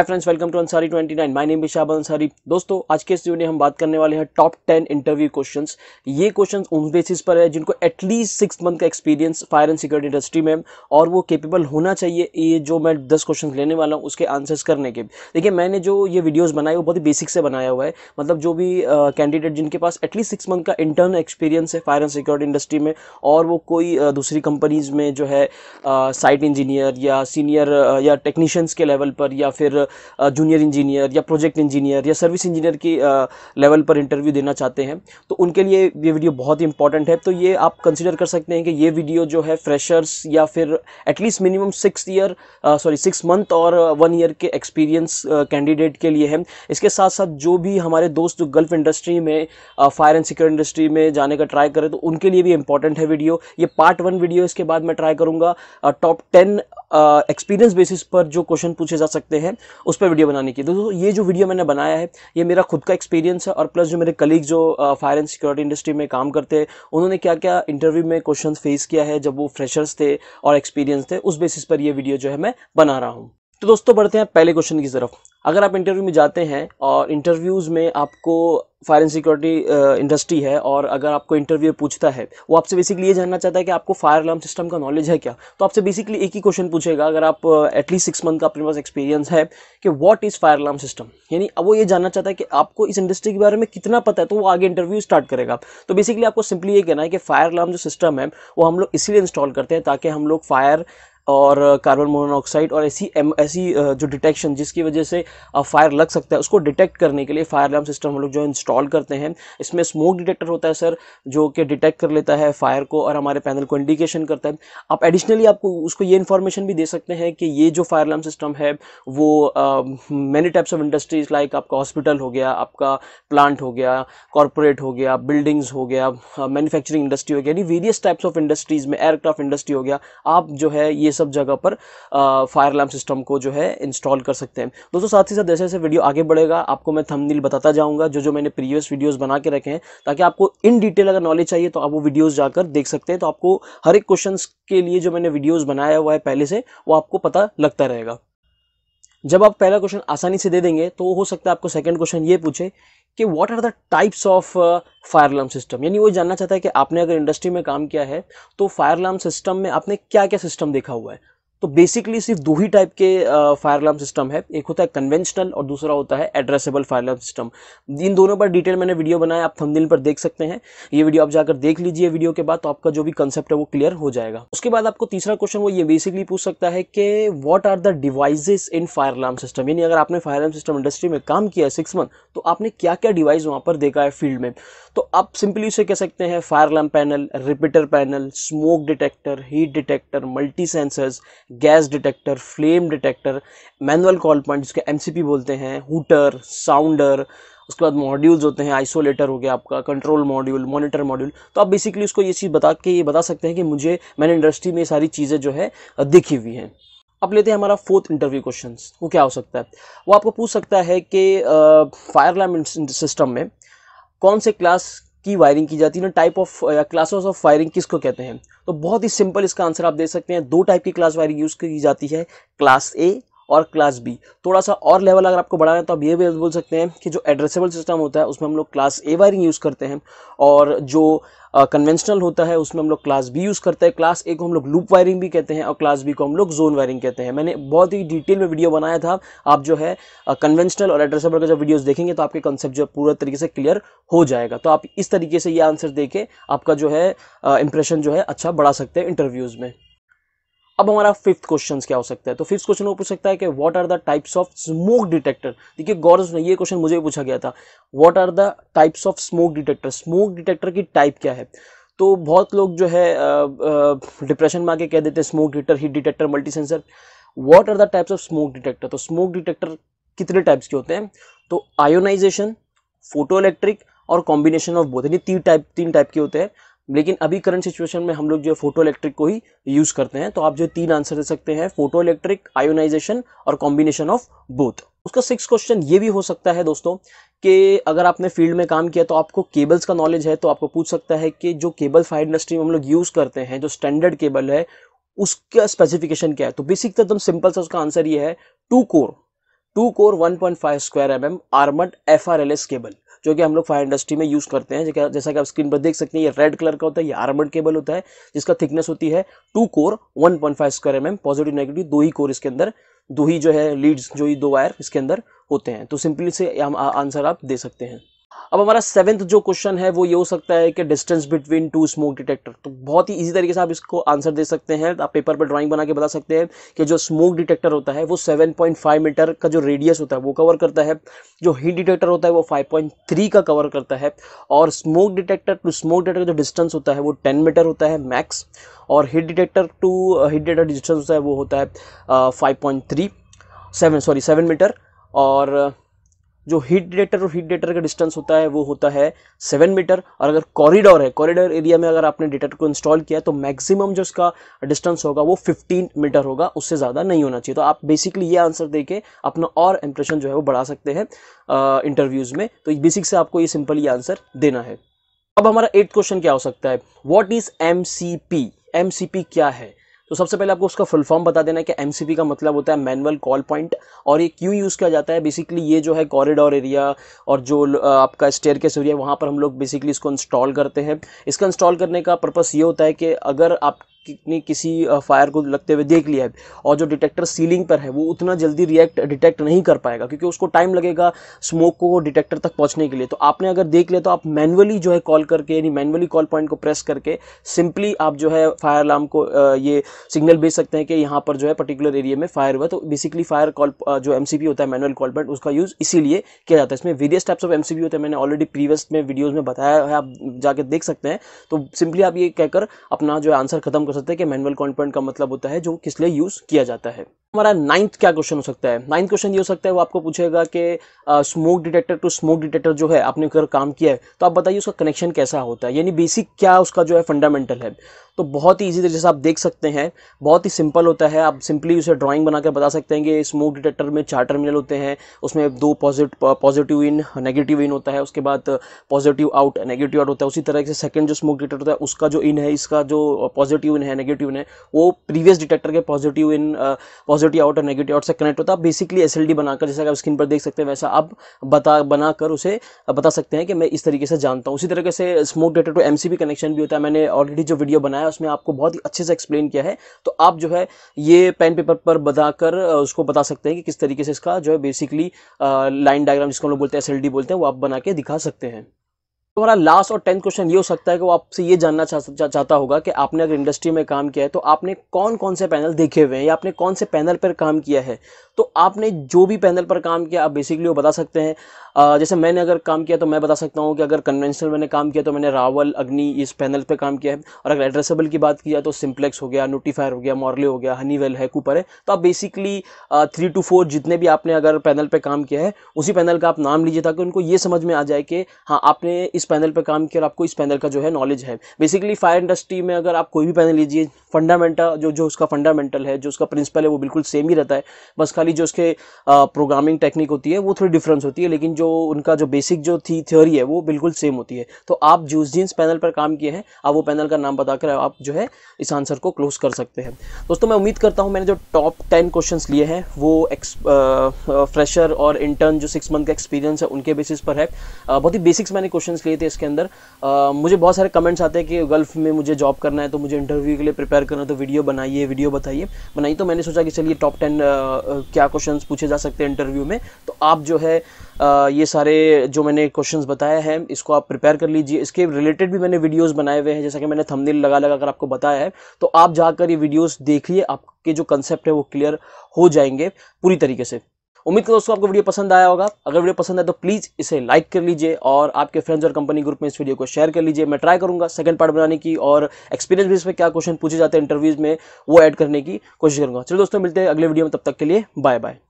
hi friends welcome to Ansari 29 my name विशाब अंसारी दोस्तों आज के इस वीडियो में हम बात करने वाले हैं टॉप 10 इंटरव्यू क्वेश्चंस ये क्वेश्चंस उन बेसिस पर है जिनको एटलीस्ट सिक्स मंथ का experience fire and security industry में और वो केपेबल होना चाहिए ये जो मैं दस क्वेश्चन लेने वाला हूँ उसके आंसर्स करने के देखिए मैंने जो ये वीडियोज़ बनाए वो बहुत ही बेसिक से बनाया हुआ है मतलब जो भी कैंडिडेट जिनके पास एटलीस्ट सिक्स मंथ का इंटर्न एक्सपीरियंस है फायर एंड सिक्योरिटी इंडस्ट्री में और वो कोई दूसरी कंपनीज में जो है साइट इंजीनियर या सीनियर या टेक्नीशियंस के लेवल पर या फिर जूनियर इंजीनियर या प्रोजेक्ट इंजीनियर या सर्विस इंजीनियर की लेवल पर इंटरव्यू देना चाहते हैं तो उनके लिए ये वीडियो बहुत ही इंपॉर्टेंट है तो ये आप कंसिडर कर सकते हैं कि ये वीडियो जो है फ्रेशर्स या फिर at least minimum six year sorry six month और वन ईयर के एक्सपीरियंस कैंडिडेट के लिए है इसके साथ साथ जो भी हमारे दोस्त जो गल्फ इंडस्ट्री में फायर एंड सिक्योर इंडस्ट्री में जाने का ट्राई करें तो उनके लिए भी इंपॉर्टेंट है वीडियो ये पार्ट वन वीडियो इसके बाद मैं ट्राई करूँगा टॉप टेन एक्सपीरियंस बेसिस पर जो क्वेश्चन पूछे जा सकते हैं उस पर वीडियो बनाने की दोस्तों ये जो वीडियो मैंने बनाया है ये मेरा खुद का एक्सपीरियंस है और प्लस जो मेरे कलीग जो फायर एंड सिक्योरिटी इंडस्ट्री में काम करते हैं उन्होंने क्या क्या इंटरव्यू में क्वेश्चन फेस किया है जब वो फ्रेशर्स थे और एक्सपीरियंस थे उस बेसिस पर यह वीडियो जो है मैं बना रहा हूँ तो दोस्तों बढ़ते हैं पहले क्वेश्चन की तरफ अगर आप इंटरव्यू में जाते हैं और इंटरव्यूज़ में आपको फायर एंड सिक्योरिटी इंडस्ट्री है और अगर आपको इंटरव्यू पूछता है वो आपसे बेसिकली ये जानना चाहता है कि आपको फायर अलार्म सिस्टम का नॉलेज है क्या तो आपसे बेसिकली एक ही क्वेश्चन पूछेगा अगर आप एटलीस्ट सिक्स मंथ का अपने पास एक्सपीरियंस है कि what is fire alarm system यानी अब वो ये जानना चाहता है कि आपको इस इंडस्ट्री के बारे में कितना पता है तो वो आगे इंटरव्यू स्टार्ट करेगा तो बेसिकली आपको सिंपली ये कहना है कि फायर अलार्म जो सिस्टम है वो हम लोग इसीलिए इंस्टॉल करते हैं ताकि हम लोग फायर और कार्बन मोनोऑक्साइड और ऐसी एम ऐसी जो डिटेक्शन जिसकी वजह से फायर लग सकता है उसको डिटेक्ट करने के लिए फायर अलार्म सिस्टम हम लोग जो इंस्टॉल करते हैं इसमें स्मोक डिटेक्टर होता है सर जो कि डिटेक्ट कर लेता है फायर को और हमारे पैनल को इंडिकेशन करता है आप एडिशनली आपको उसको ये इन्फॉर्मेशन भी दे सकते हैं कि ये जो फायर अलार्म सिस्टम है वो many types of industries like आपका हॉस्पिटल हो गया आपका प्लांट हो गया कॉरपोरेट हो गया बिल्डिंग्स हो गया मैनुफैक्चरिंग इंडस्ट्री हो गया यानी वेरियस टाइप्स ऑफ इंडस्ट्रीज में एयरक्राफ्ट इंडस्ट्री हो गया आप जो है ये ये सब जगह पर फायर अलार्म सिस्टम को जो है इंस्टॉल कर सकते हैं दोस्तों साथ ही साथ जैसे जैसे वीडियो आगे बढ़ेगा आपको मैं थंबनेल बताता जाऊंगा जो जो मैंने प्रीवियस वीडियोस बना के रखे हैं ताकि आपको इन डिटेल अगर नॉलेज चाहिए तो आप वो वीडियोज जाकर देख सकते हैं तो आपको हर एक क्वेश्चन के लिए जो मैंने वीडियोज़ बनाया हुआ है पहले से वो आपको पता लगता रहेगा जब आप पहला क्वेश्चन आसानी से दे देंगे तो हो सकता है आपको सेकंड क्वेश्चन ये पूछे कि what are the types of fire alarm system यानी वो जानना चाहता है कि आपने अगर इंडस्ट्री में काम किया है तो फायर अलार्म सिस्टम में आपने क्या क्या सिस्टम देखा हुआ है तो बेसिकली सिर्फ दो ही टाइप के फायर अलार्म सिस्टम है एक होता है कन्वेंशनल और दूसरा होता है एड्रेसेबल फायर अलार्म सिस्टम इन दोनों पर डिटेल मैंने वीडियो बनाया आप थंबनेल पर देख सकते हैं ये वीडियो आप जाकर देख लीजिए वीडियो के बाद तो आपका जो भी कंसेप्ट है वो क्लियर हो जाएगा उसके बाद आपको तीसरा क्वेश्चन वो ये बेसिकली पूछ सकता है कि what are the devices in fire alarm system यानी अगर आपने फायर अलार्म सिस्टम इंडस्ट्री में काम किया है सिक्स मंथ तो आपने क्या क्या डिवाइस वहाँ पर देखा है फील्ड में तो आप सिंपली उसे कह सकते हैं fire alarm panel repeater panel smoke detector heat detector multi sensors gas detector flame detector manual call point जिसके एम बोलते हैं हुटर साउंडर उसके बाद मॉड्यूल्स होते हैं आइसोलेटर हो गया आपका कंट्रोल मॉड्यूल मॉनिटर मॉड्यूल तो आप बेसिकली उसको ये चीज़ बता के ये बता सकते हैं कि मुझे मैंने इंडस्ट्री में ये सारी चीज़ें जो है देखी हुई हैं अब लेते हैं हमारा फोर्थ इंटरव्यू क्वेश्चन वो क्या हो सकता है वो आपको पूछ सकता है कि फायर लैम सिस्टम में कौन से क्लास की वायरिंग की जाती है ना टाइप ऑफ uh, या क्लासेस ऑफ वायरिंग किसको कहते हैं तो बहुत ही सिंपल इसका आंसर आप दे सकते हैं दो टाइप की क्लास वायरिंग यूज़ की जाती है क्लास ए और क्लास बी थोड़ा सा और लेवल अगर आपको बढ़ाना है तो आप ये भी बोल सकते हैं कि जो एड्रेसेबल सिस्टम होता है उसमें हम लोग क्लास ए वायरिंग यूज़ करते हैं और जो कन्वेंशनल uh, होता है उसमें हम लोग क्लास बी यूज़ करते हैं क्लास ए को हम लोग लूप वायरिंग भी कहते हैं और क्लास बी को हम लोग जोन वायरिंग कहते हैं मैंने बहुत ही डिटेल में वीडियो बनाया था आप जो है कन्वेंशनल uh, और एड्रेसेबल का जब वीडियोज़ देखेंगे तो आपके कॉन्सेप्ट जो है पूरा तरीके से क्लियर हो जाएगा तो आप इस तरीके से ये आंसर दे आपका जो है इंप्रेशन uh, जो है अच्छा बढ़ा सकते हैं इंटरव्यूज़ में अब हमारा फिफ्थ क्वेश्चन क्या हो सकता है तो फिफ्थ क्वेश्चन वो पूछ सकता है कि what are the types of smoke detector देखिए गौरव ने ये क्वेश्चन मुझे पूछा गया था what are the types of smoke detector smoke detector की टाइप क्या है तो बहुत लोग जो है डिप्रेशन में आके कह देते हैं smoke detector heat detector multi sensor what are the types of smoke detector तो स्मोक डिटेक्टर कितने टाइप्स के होते हैं तो आयोनाइजेशन फोटो इलेक्ट्रिक और कॉम्बिनेशन ऑफ बोथ यानी तीन टाइप तीन टाइप के होते हैं लेकिन अभी करंट सिचुएशन में हम लोग जो है फोटो इलेक्ट्रिक को ही यूज करते हैं तो आप जो तीन आंसर दे सकते हैं फोटो इलेक्ट्रिक आयोनाइजेशन और कॉम्बिनेशन ऑफ बोथ उसका सिक्स क्वेश्चन ये भी हो सकता है दोस्तों कि अगर आपने फील्ड में काम किया तो आपको केबल्स का नॉलेज है तो आपको पूछ सकता है कि जो केबल फायर इंडस्ट्री में हम लोग यूज करते हैं जो स्टैंडर्ड केबल है उसका स्पेसिफिकेशन क्या है तो बेसिक तो एकदम सिंपल सा उसका आंसर ये है two core two core five square M M armoured F R L S cable जो कि हम लोग फायर इंडस्ट्री में यूज़ करते हैं जैसा कि आप स्क्रीन पर देख सकते हैं ये रेड कलर का होता है ये आर्मर्ड केबल होता है जिसका थिकनेस होती है two core one point five square M M positive negative दो ही कोर इसके अंदर दो ही जो है लीड्स जो ही दो वायर इसके अंदर होते हैं तो सिंपली से हम आंसर आप दे सकते हैं अब हमारा सेवेंथ जो क्वेश्चन है वो ये हो सकता है कि distance between two smoke detector तो बहुत ही इजी तरीके से आप इसको आंसर दे सकते हैं आप पेपर पर ड्राइंग बना के बता सकते हैं कि जो स्मोक डिटेक्टर होता है वो 7.5 मीटर का जो रेडियस होता है वो कवर करता है जो हीट डिटेक्टर होता है वो 5.3 का कवर करता है और smoke detector to smoke detector का जो डिस्टेंस होता है वो टेन मीटर होता है मैक्स और heat detector to heat detector distance होता है वो होता है five point three seven sorry seven meter और जो हीट डिटेक्टर और हीट डिटेक्टर का डिस्टेंस होता है वो होता है सेवन मीटर और अगर कॉरिडोर है कॉरिडोर एरिया में अगर आपने डिटेक्टर को इंस्टॉल किया तो मैक्सिमम जो उसका डिस्टेंस होगा वो फिफ्टीन मीटर होगा उससे ज़्यादा नहीं होना चाहिए तो आप बेसिकली ये आंसर दे अपना और इंप्रेशन जो है वो बढ़ा सकते हैं इंटरव्यूज़ में तो बेसिक से आपको ये सिंपल ये आंसर देना है अब हमारा एट क्वेश्चन क्या हो सकता है what is M C P M C P क्या है तो सबसे पहले आपको उसका फुल फॉर्म बता देना है कि एम का मतलब होता है मैनुअल कॉल पॉइंट और ये क्यों यूज़ किया जाता है बेसिकली ये जो है कॉरिडोर एरिया और जो आपका स्टेयर केस एरिया वहाँ पर हम लोग बेसिकली इसको इंस्टॉल करते हैं इसका इंस्टॉल करने का पर्पस ये होता है कि अगर आप ने किसी फायर को लगते हुए देख लिया है और जो डिटेक्टर सीलिंग पर है वो उतना जल्दी रिएक्ट डिटेक्ट नहीं कर पाएगा क्योंकि उसको टाइम लगेगा स्मोक को डिटेक्टर तक पहुंचने के लिए तो आपने अगर देख लिया तो आप मैनुअली जो है कॉल करके यानी मैनुअली कॉल पॉइंट को प्रेस करके सिंपली आप जो है फायर अलार्म को ये सिग्नल भेज सकते हैं कि यहाँ पर जो है पर्टिकुलर एरिया में फायर हुआ तो बेसिकली फायर कॉल जो एम होता है मैनुअल कॉल पॉइंट उसका यूज़ इसीलिए किया जाता है इसमें वेरियस टाइप्स ऑफ एम होते हैं मैंने ऑलरेडी प्रीवियस में वीडियोज़ में बताया है आप जाके देख सकते हैं तो सिंपली आप ये कहकर अपना जो है आंसर खत्म कर सकते हैं कि मैनुअल कॉन्ट्रेंट का मतलब होता है जो किस लिए यूज़ किया जाता है हमारा नाइन्थ क्या क्वेश्चन हो सकता है नाइन्थ क्वेश्चन ये हो सकता है वो आपको पूछेगा कि smoke detector to smoke detector जो है आपने अगर काम किया है तो आप बताइए उसका कनेक्शन कैसा होता है यानी बेसिक क्या उसका जो है फंडामेंटल है तो बहुत ही ईजी तरीके से आप देख सकते हैं बहुत ही सिंपल होता है आप सिंपली उसे ड्राइंग बनाकर बता सकते हैं कि स्मोक डिटेक्टर में चार टर्मिनल होते हैं उसमें दो पॉजिटिव इन नेगेटिव इन होता है उसके बाद पॉजिटिव आउट नेगेटिव आउट होता है उसी तरह से सेकंड जो स्मोक डिटेक्टर होता है उसका जो इन है इसका जो पॉजिटिव इन है नेगेटिव इन है वो प्रीवियस डिटेक्टर के पॉजिटिव इन पॉजिटिव आउट और नेगेटिव आउट से कनेक्ट होता है बेसिकली एस बनाकर जैसा आप स्क्रीन पर देख सकते हैं वैसा आप बता बनाकर उसे बता सकते हैं कि मैं इस तरीके से जानता हूँ उसी तरीके से smoke data to M connection भी होता है मैंने ऑलरेडी जो वीडियो बनाया उसमें आपको बहुत ही अच्छे से एक्सप्लेन किया है तो आप जो है ये पेन पेपर पर बताकर उसको बता सकते हैं कि किस तरीके से इसका जो है बेसिकली लाइन डायग्राम जिसको हम लोग बोलते हैं एस बोलते हैं वो आप बना के दिखा सकते हैं हमारा लास्ट और टेंथ क्वेश्चन ये हो सकता है कि वो आपसे ये जानना चा, चा, चाहता होगा कि आपने अगर इंडस्ट्री में काम किया है तो आपने कौन कौन से पैनल देखे हुए हैं या आपने कौन से पैनल पर काम किया है तो आपने जो भी पैनल पर काम किया आप बेसिकली वो बता सकते हैं जैसे मैंने अगर काम किया तो मैं बता सकता हूँ कि अगर कन्वेंशनल मैंने काम किया तो मैंने रावल अग्नि इस पैनल पे काम किया है और अगर एड्रेसेबल की बात किया तो सिम्प्लेक्स हो गया नोटिफायर हो गया मॉर्ले हो गया हनीवेल है कूपर है तो आप बेसिकली थ्री टू फोर जितने भी आपने अगर पैनल पर काम किया है उसी पैनल का आप नाम लीजिए ताकि उनको ये समझ में आ जाए कि हाँ आपने इस पैनल पर काम किया और आपको इस पैनल का जो है नॉलेज है बेसिकली फायर इंडस्ट्री में अगर आप कोई भी पैनल लीजिए फंडामेंटल जो जो उसका फंडामेंटल है जो उसका प्रिंसिपल है वो बिल्कुल सेम ही रहता है बस खाली जो उसके प्रोग्रामिंग टेक्निक होती है वो थोड़ी डिफरेंस होती है लेकिन जो उनका जो बेसिक जो थी थ्योरी है वो बिल्कुल सेम होती है तो आप जूस जीन्स पैनल पर काम किए हैं आप वो पैनल का नाम बताकर आप जो है इस आंसर को क्लोज कर सकते हैं दोस्तों मैं उम्मीद करता हूँ मैंने जो टॉप टेन क्वेश्चन लिए हैं वो एक्स फ्रेशर और इंटर्न जो सिक्स मंथ का एक्सपीरियंस है उनके बेसिस पर है बहुत ही बेसिक्स मैंने क्वेश्चन लिए थे इसके अंदर मुझे बहुत सारे कमेंट्स आते हैं कि गल्फ में मुझे जॉब करना है तो मुझे इंटरव्यू के लिए प्रिपेयर करना है तो वीडियो बनाइए वीडियो बताइए बनाइए तो मैंने सोचा कि चलिए टॉप टेन क्या क्वेश्चन पूछे जा सकते हैं इंटरव्यू में तो आप जो है ये सारे जो मैंने क्वेश्चंस बताया है इसको आप प्रिपेयर कर लीजिए इसके रिलेटेड भी मैंने वीडियोस बनाए हुए हैं जैसा कि मैंने थंबनेल लगा लगा कर आपको बताया है तो आप जाकर ये वीडियोस देखिए आपके जो कंसेप्ट है वो क्लियर हो जाएंगे पूरी तरीके से उम्मीद करो दोस्तों आपको वीडियो पसंद आया होगा अगर वीडियो पसंद है तो प्लीज़ इसे लाइक कर लीजिए और आपके फ्रेंड्स और कंपनी ग्रुप में इस वीडियो को शेयर कर लीजिए मैं ट्राई करूंगा सेकंड पार्ट बनाने की और एक्सपीरियंस भी इसमें क्या क्वेश्चन पूछे जाते हैं इंटरव्यूज में वो ऐड करने की कोशिश करूंगा चलो दोस्तों मिलते हैं अगले वीडियो में तब तक के लिए बाय बाय